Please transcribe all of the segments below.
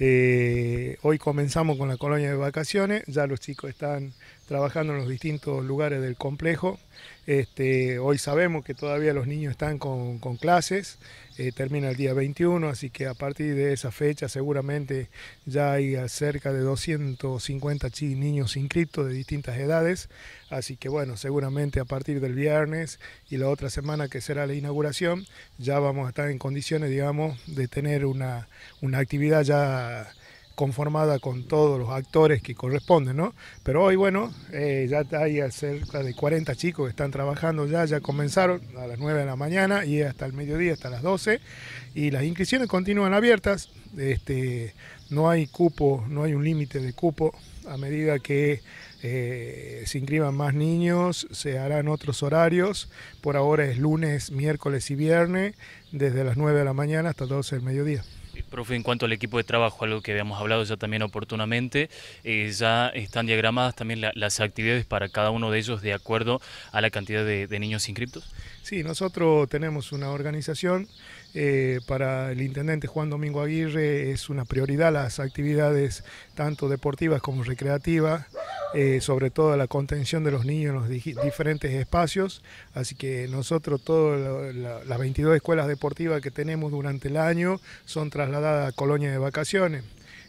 Eh, hoy comenzamos con la colonia de vacaciones, ya los chicos están trabajando en los distintos lugares del complejo. Este, hoy sabemos que todavía los niños están con, clases, eh, termina el día 21, así que a partir de esa fecha seguramente ya hay cerca de 250 niños inscritos de distintas edades, así que bueno, seguramente a partir del viernes y la otra semana que será la inauguración, ya vamos a estar en condiciones, digamos, de tener una, una actividad ya conformada con todos los actores que corresponden, ¿no? Pero hoy, bueno, eh, ya hay cerca de 40 chicos que están trabajando ya, ya comenzaron a las 9 de la mañana y hasta el mediodía, hasta las 12, y las inscripciones continúan abiertas, este, no hay cupo, no hay un límite de cupo, a medida que eh, se inscriban más niños, se harán otros horarios. Por ahora es lunes, miércoles y viernes, desde las 9 de la mañana hasta 12 del mediodía. Profe, en cuanto al equipo de trabajo, algo que habíamos hablado ya también oportunamente, eh, ya están diagramadas también las actividades para cada uno de ellos de acuerdo a la cantidad de, niños inscriptos. Sí, nosotros tenemos una organización eh, para el intendente Juan Domingo Aguirre, es una prioridad las actividades tanto deportivas como recreativas eh, sobre todo la contención de los niños en los diferentes espacios. Así que nosotros, todas las 22 escuelas deportivas que tenemos durante el año son trasladadas a Colonia de vacaciones.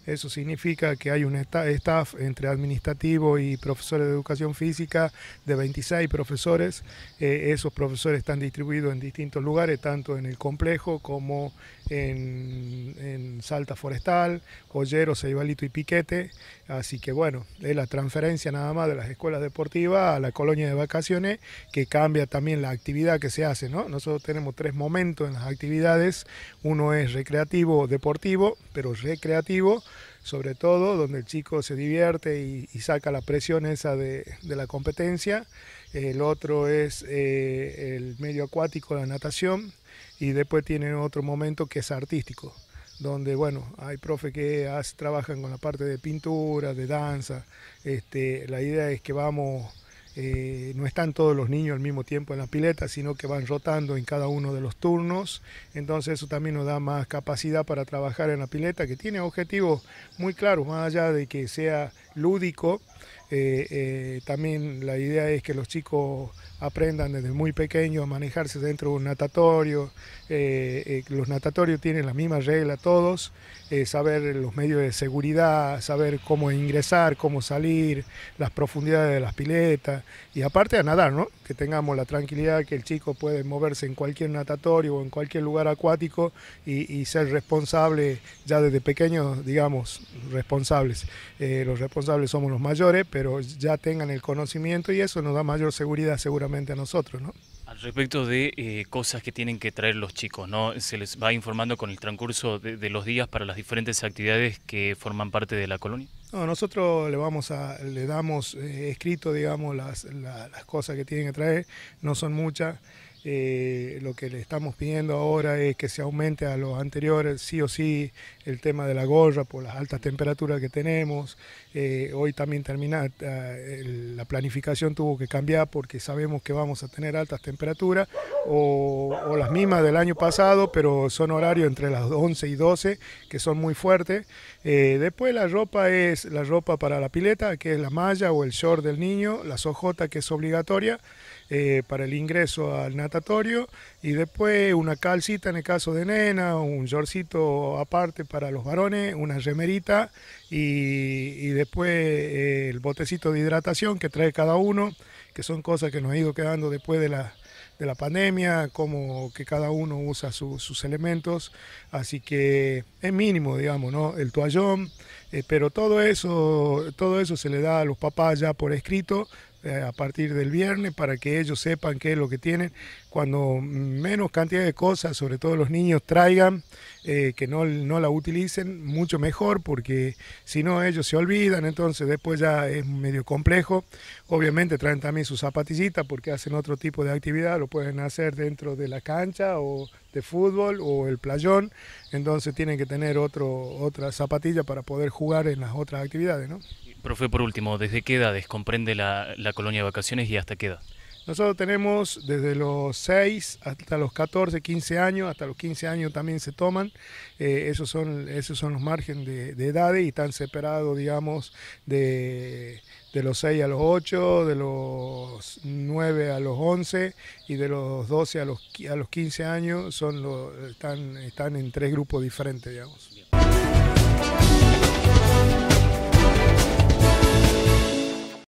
Eso significa que hay un staff entre administrativo y profesores de educación física de 26 profesores. Eh, esos profesores están distribuidos en distintos lugares, tanto en el complejo como en, Salta Forestal, Ollero, Ceibalito y Piquete. Así que bueno, es la transferencia nada más de las escuelas deportivas a la colonia de vacaciones que cambia también la actividad que se hace. Nosotros tenemos tres momentos en las actividades. Uno es recreativo, deportivo, pero recreativo sobre todo, donde el chico se divierte y, saca la presión esa de, la competencia. El otro es eh, el medio acuático, la natación, y después tiene otro momento que es artístico, donde, bueno, hay profe que trabajan con la parte de pintura, de danza. Este, la idea es que vamos eh, no están todos los niños al mismo tiempo en la pileta, sino que van rotando en cada uno de los turnos. Entonces eso también nos da más capacidad para trabajar en la pileta, que tiene objetivos muy claros, más allá de que sea lúdico. Eh, eh, también la idea es que los chicos aprendan desde muy pequeños a manejarse dentro de un natatorio. Eh, los natatorios tienen las mismas reglas todos, saber los medios de seguridad, saber cómo ingresar, cómo salir, las profundidades de las piletas y aparte a nadar, ¿no? que tengamos la tranquilidad que el chico puede moverse en cualquier natatorio o en cualquier lugar acuático y, ser responsable ya desde pequeños, digamos, responsables. los responsables somos los mayores, pero ya tengan el conocimiento y eso nos da mayor seguridad seguramente a nosotros, ¿no? Al respecto de eh, cosas que tienen que traer los chicos, ¿no? Se les va informando con el transcurso de, los días para las diferentes actividades que forman parte de la colonia. No, nosotros le vamos a, le damos eh, escrito, digamos, las, las cosas que tienen que traer, no son muchas. Eh, lo que le estamos pidiendo ahora es que se aumente a los anteriores, sí o sí, el tema de la gorra por las altas temperaturas que tenemos. Eh, hoy también termina, eh, la planificación tuvo que cambiar porque sabemos que vamos a tener altas temperaturas o, o, las mismas del año pasado, pero son horarios entre las 11 y 12 que son muy fuertes. después la ropa es la ropa para la pileta, que es la malla o el short del niño, la sojota que es obligatoria. Eh, para el ingreso al natatorio y después una calcita en el caso de nena, un yorcito aparte para los varones, una remerita y, después eh, el botecito de hidratación que trae cada uno, que son cosas que nos ha ido quedando después de la, pandemia, como que cada uno usa sus elementos, así que es mínimo, digamos, ¿no? El toallón, eh, pero todo eso, todo eso se le da a los papás ya por escrito eh, a partir del viernes para que ellos sepan qué es lo que tienen. Cuando menos cantidad de cosas, sobre todo los niños, traigan, eh, que no, no la utilicen, mucho mejor, porque si no ellos se olvidan, entonces después ya es medio complejo. Obviamente traen también sus zapatillitas porque hacen otro tipo de actividad, lo pueden hacer dentro de la cancha o de este, fútbol o el playón, entonces tienen que tener otro, otra zapatilla para poder jugar en las otras actividades, ¿no? Profe, por último, ¿desde qué edades comprende la, la colonia de vacaciones y hasta qué edad? Nosotros tenemos desde los 6 hasta los 14, 15 años, hasta los 15 años también se toman. Eh, esos, son, esos son los márgenes de, edades y están separados, digamos, de, de, los 6 a los 8, de los 9 a los 11 y de los 12 a los, a los 15 años son los, están, están en tres grupos diferentes, digamos.